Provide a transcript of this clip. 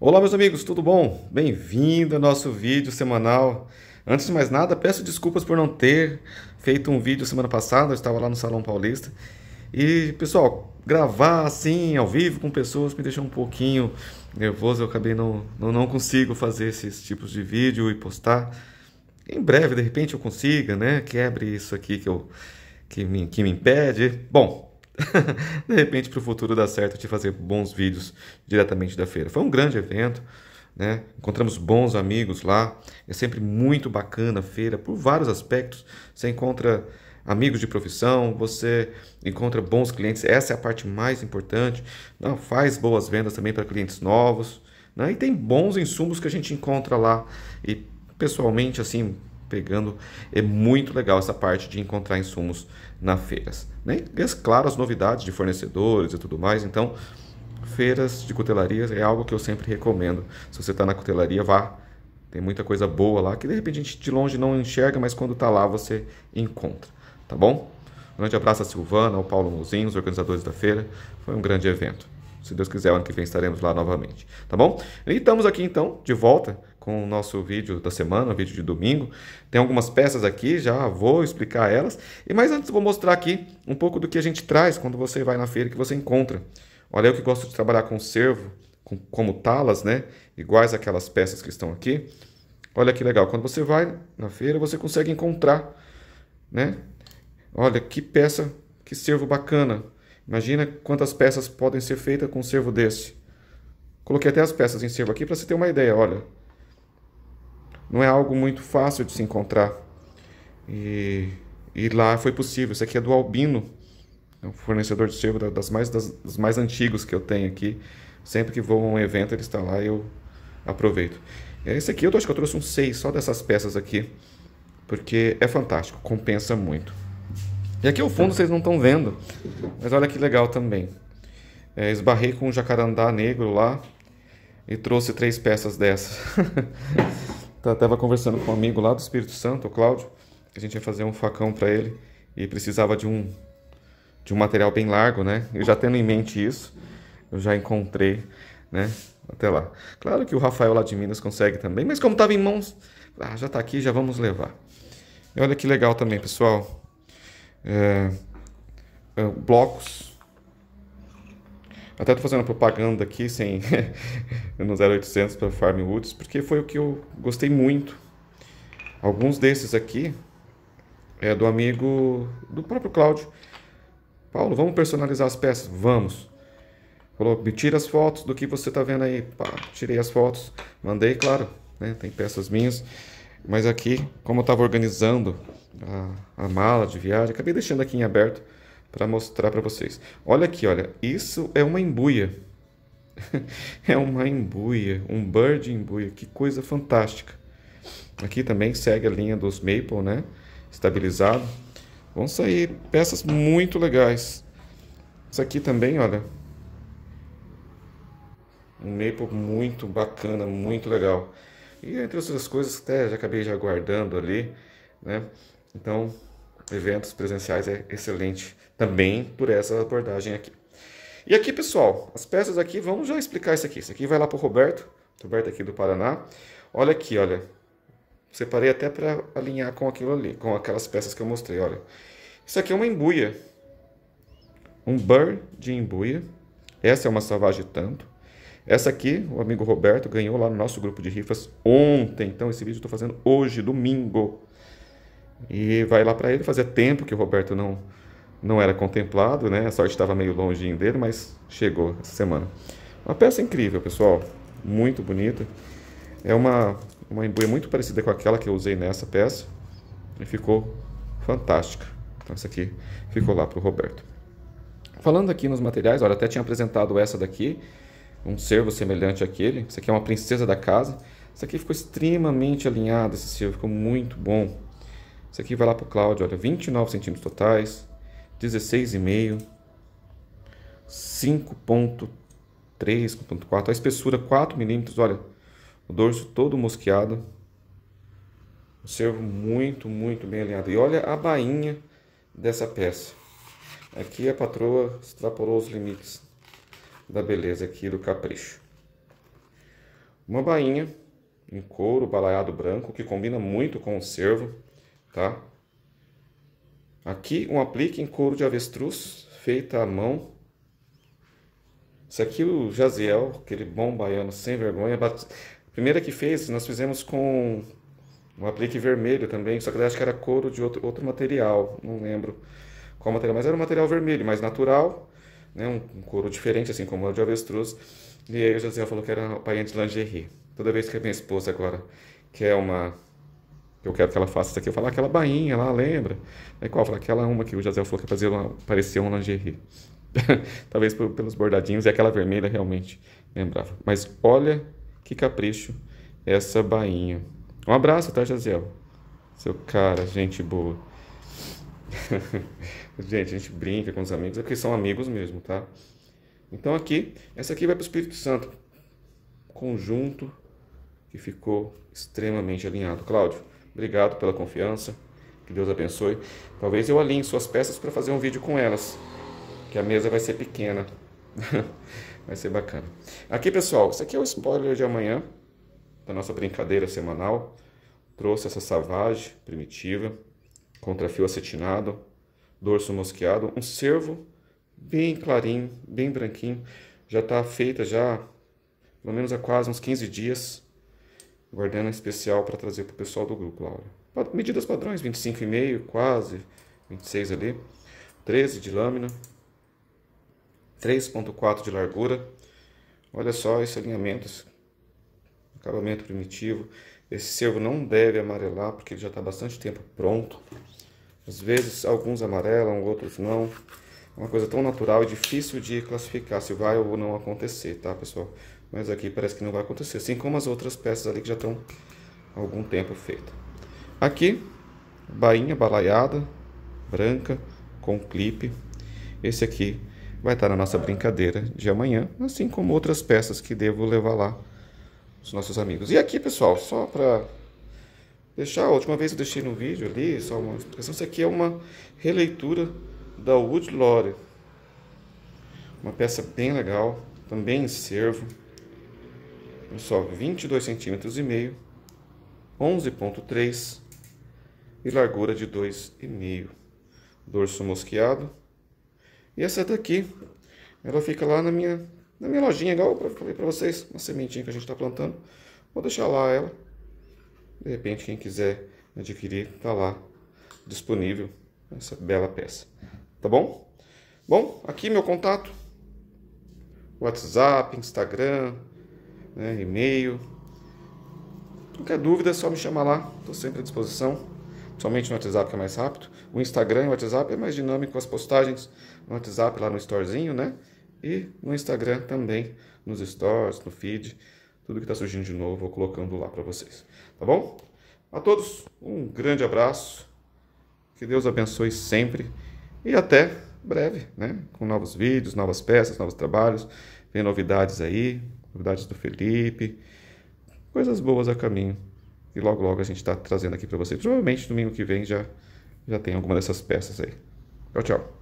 Olá, meus amigos, tudo bom? Bem-vindo ao nosso vídeo semanal. Antes de mais nada, peço desculpas por não ter feito um vídeo semana passada, eu estava lá no Salão Paulista. E, pessoal, gravar assim, ao vivo, com pessoas, me deixou um pouquinho nervoso. Eu acabei não, não, não consigo fazer esses tipos de vídeo e postar. Em breve, de repente, eu consiga, né? Quebre isso aqui que, eu, que, me, que me impede. Bom, de repente, para o futuro dá certo de fazer bons vídeos diretamente da feira. Foi um grande evento, né? Encontramos bons amigos lá. É sempre muito bacana a feira por vários aspectos. Você encontra amigos de profissão, você encontra bons clientes. Essa é a parte mais importante. Não, faz boas vendas também para clientes novos. Né? E tem bons insumos que a gente encontra lá. E pessoalmente, assim, pegando. É muito legal essa parte de encontrar insumos na feiras. Né? E, claro, as novidades de fornecedores e tudo mais. Então, feiras de cutelarias é algo que eu sempre recomendo. Se você está na cutelaria, vá. Tem muita coisa boa lá que de repente a gente de longe não enxerga, mas quando está lá você encontra. Tá bom? Um grande abraço a Silvana, ao Paulo Mouzinho, os organizadores da feira. Foi um grande evento. Se Deus quiser, ano que vem estaremos lá novamente. Tá bom? E estamos aqui então, de volta com o nosso vídeo da semana, vídeo de domingo. Tem algumas peças aqui, já vou explicar elas. E mais antes vou mostrar aqui um pouco do que a gente traz quando você vai na feira que você encontra. Olha, eu que gosto de trabalhar com servo, com, como talas, né? Iguais aquelas peças que estão aqui. Olha que legal, quando você vai na feira, você consegue encontrar, né? Olha que peça, que servo bacana. Imagina quantas peças podem ser feitas com um servo desse. Coloquei até as peças em servo aqui para você ter uma ideia, olha não é algo muito fácil de se encontrar. E, e lá foi possível. Esse aqui é do Albino, é um fornecedor de sebo das mais, das, dos mais antigos que eu tenho aqui. Sempre que vou a um evento, ele está lá e eu aproveito. É, esse aqui eu acho que eu trouxe um 6 só dessas peças aqui, porque é fantástico, compensa muito. E aqui ao fundo vocês não estão vendo, mas olha que legal também. É, esbarrei com um jacarandá negro lá e trouxe três peças dessas. Estava tá, conversando com um amigo lá do Espírito Santo, o Cláudio, que a gente ia fazer um facão para ele e precisava de um de um material bem largo, né? Eu já tendo em mente isso, eu já encontrei, né? Até lá. Claro que o Rafael lá de Minas consegue também, mas como estava em mãos, ah, já está aqui, já vamos levar. E olha que legal também, pessoal. É, é, blocos até tô fazendo propaganda aqui sem no 0800 para Woods porque foi o que eu gostei muito. Alguns desses aqui é do amigo do próprio Cláudio. Paulo, vamos personalizar as peças? Vamos. Falou, me tira as fotos do que você tá vendo aí. Pá, tirei as fotos, mandei, claro, né? Tem peças minhas. Mas aqui, como eu estava organizando a, a mala de viagem, acabei deixando aqui em aberto para mostrar para vocês. Olha aqui, olha, isso é uma embuia. é uma embuia, um bird embuia, que coisa fantástica. Aqui também segue a linha dos maple, né? Estabilizado. Vão sair peças muito legais. Isso aqui também, olha. Um maple muito bacana, muito legal. E entre outras coisas, até já acabei já guardando ali, né? Então, eventos presenciais é excelente também por essa abordagem aqui. E aqui, pessoal, as peças aqui, vamos já explicar isso aqui. Isso aqui vai lá para o Roberto, Roberto aqui do Paraná. Olha aqui, olha. Separei até para alinhar com aquilo ali, com aquelas peças que eu mostrei, olha. Isso aqui é uma embuia. Um burr de embuia. Essa é uma salvagem tanto. Essa aqui, o amigo Roberto ganhou lá no nosso grupo de rifas ontem. Então, esse vídeo eu estou fazendo hoje, domingo e vai lá para ele. Fazia tempo que o Roberto não, não era contemplado, né? A sorte estava meio longinho dele, mas chegou essa semana. Uma peça incrível, pessoal. Muito bonita. É uma, uma embuia muito parecida com aquela que eu usei nessa peça. E ficou fantástica. Então, essa aqui ficou lá para o Roberto. Falando aqui nos materiais, olha, até tinha apresentado essa daqui. Um servo semelhante àquele. essa aqui é uma princesa da casa. essa aqui ficou extremamente alinhada esse servo. Ficou muito bom. Isso aqui vai lá para o Cláudio, olha, 29 centímetros totais, 16,5, 5,3,4, a espessura 4 milímetros, olha, o dorso todo mosqueado. O muito, muito bem alinhado. E olha a bainha dessa peça. Aqui a patroa extrapolou os limites da beleza aqui do capricho. Uma bainha em couro balaiado branco que combina muito com o servo tá? Aqui um aplique em couro de avestruz feita à mão. Isso aqui o Jaziel, aquele bom baiano sem vergonha, a primeira que fez nós fizemos com um aplique vermelho também, só que eu acho que era couro de outro, outro material, não lembro qual material, mas era um material vermelho, mais natural, né? um, um couro diferente, assim como o de avestruz. E aí o Jaziel falou que era painha de lingerie. Toda vez que a minha esposa agora quer uma que eu quero que ela faça isso aqui. Eu falo, ah, aquela bainha lá, lembra? Aí qual? Eu falo, aquela uma que o José falou que fazia uma, parecia um lingerie. Talvez por, pelos bordadinhos, e aquela vermelha realmente lembrava. Mas olha que capricho essa bainha. Um abraço, tá, Jaziel? Seu cara, gente boa. gente, a gente brinca com os amigos, é porque são amigos mesmo, tá? Então aqui, essa aqui vai para o Espírito Santo. Conjunto que ficou extremamente alinhado. Cláudio, Obrigado pela confiança. Que Deus abençoe. Talvez eu alinhe suas peças para fazer um vídeo com elas. Que a mesa vai ser pequena. vai ser bacana. Aqui, pessoal, isso aqui é o spoiler de amanhã. Da nossa brincadeira semanal. Trouxe essa savage primitiva. Contrafio acetinado. Dorso mosqueado. Um cervo bem clarinho, bem branquinho. Já está feita já pelo menos há quase uns 15 dias guardando especial para trazer para o pessoal do grupo, Laura. Medidas padrões, 25,5, quase, 26 ali, 13 de lâmina, 3.4 de largura. Olha só esse alinhamento, esse acabamento primitivo. Esse servo não deve amarelar, porque ele já está bastante tempo pronto. Às vezes, alguns amarelam, outros não. É Uma coisa tão natural e difícil de classificar se vai ou não acontecer, tá, pessoal? mas aqui parece que não vai acontecer, assim como as outras peças ali que já estão há algum tempo feitas. Aqui, bainha balaiada, branca, com clipe. Esse aqui vai estar na nossa brincadeira de amanhã, assim como outras peças que devo levar lá os nossos amigos. E aqui, pessoal, só para deixar, a última vez eu deixei no vídeo ali, só uma explicação, isso aqui é uma releitura da Wood Lore. Uma peça bem legal, também em servo eu solto 22 centímetros e meio, 11.3 e largura de 2,5. Dorso mosqueado. E essa daqui, ela fica lá na minha, na minha lojinha, igual eu falei para vocês, uma sementinha que a gente está plantando. Vou deixar lá ela. De repente, quem quiser adquirir, está lá disponível essa bela peça. Tá bom? Bom, aqui meu contato. WhatsApp, Instagram, né, e-mail. Qualquer dúvida é só me chamar lá, estou sempre à disposição. Somente no WhatsApp que é mais rápido. O Instagram e o WhatsApp é mais dinâmico as postagens no WhatsApp lá no storezinho, né? E no Instagram também, nos stories, no feed, tudo que está surgindo de novo, vou colocando lá para vocês. Tá bom? A todos um grande abraço. Que Deus abençoe sempre e até breve, né? Com novos vídeos, novas peças, novos trabalhos, vem novidades aí, novidades do Felipe, coisas boas a caminho. E logo logo a gente está trazendo aqui para vocês. Provavelmente domingo que vem já, já tem alguma dessas peças aí. Tchau, tchau.